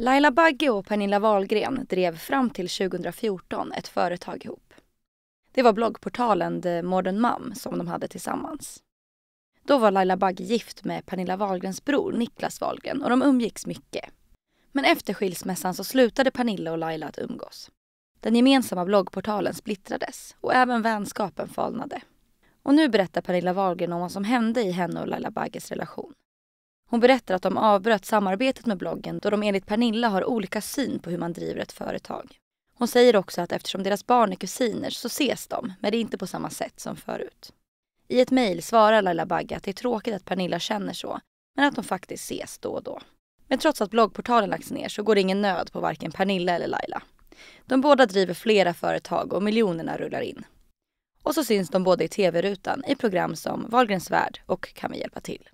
Laila Bagge och Pernilla Wahlgren drev fram till 2014 ett företag ihop. Det var bloggportalen The Modern Mom som de hade tillsammans. Då var Laila Bagge gift med Pernilla Wahlgrens bror Niklas Wahlgren och de umgicks mycket. Men efter skilsmässan så slutade Pernilla och Laila att umgås. Den gemensamma bloggportalen splittrades och även vänskapen falnade. Och nu berättar Pernilla Wahlgren om vad som hände i henne och Laila Bagges relation. Hon berättar att de avbröt samarbetet med bloggen då de enligt Pernilla har olika syn på hur man driver ett företag. Hon säger också att eftersom deras barn är kusiner så ses de, men det är inte på samma sätt som förut. I ett mejl svarar Laila Bagge att det är tråkigt att Pernilla känner så, men att de faktiskt ses då och då. Men trots att bloggportalen lagts ner så går det ingen nöd på varken Pernilla eller Laila. De båda driver flera företag och miljonerna rullar in. Och så syns de båda i tv-rutan i program som Wahlgrens värld och Kan vi hjälpa till?